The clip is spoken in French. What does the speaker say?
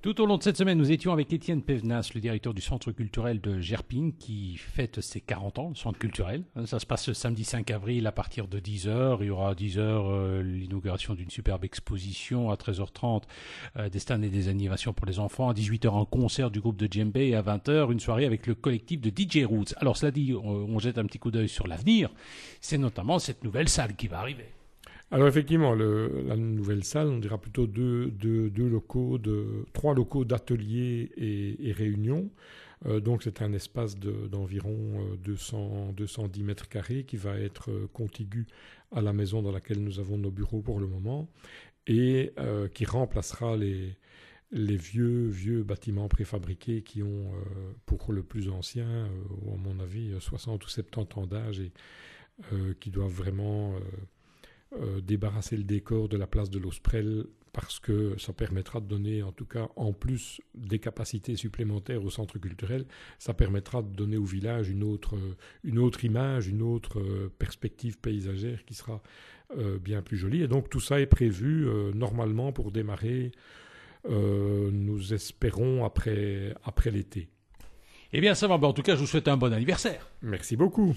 Tout au long de cette semaine, nous étions avec Étienne Pévenas, le directeur du centre culturel de Gerping, qui fête ses 40 ans, le centre culturel. Hein, ça se passe samedi 5 avril à partir de 10h. Il y aura à 10h euh, l'inauguration d'une superbe exposition, à 13h30 destinée euh, des et des animations pour les enfants, à 18h un concert du groupe de Djembe et à 20h une soirée avec le collectif de DJ Roots. Alors cela dit, on jette un petit coup d'œil sur l'avenir. C'est notamment cette nouvelle salle qui va arriver. Alors effectivement, la nouvelle salle, on dira plutôt deux, locaux, de trois locaux d'ateliers et, réunions. Euh, donc c'est un espace d'environ 210 euh, mètres carrés qui va être euh, contigu à la maison dans laquelle nous avons nos bureaux pour le moment et qui remplacera les, vieux, vieux bâtiments préfabriqués qui ont, pour le plus ancien, à mon avis, 60 ou 70 ans d'âge et qui doivent vraiment euh, débarrasser le décor de la place de l'Osprel parce que ça permettra de donner, en tout cas, en plus des capacités supplémentaires au centre culturel, ça permettra de donner au village une autre, euh, image, une autre euh, perspective paysagère qui sera bien plus jolie. Et donc tout ça est prévu normalement pour démarrer, nous espérons, après, après l'été. Eh bien, ça va. Ben, en tout cas, je vous souhaite un bon anniversaire. Merci beaucoup.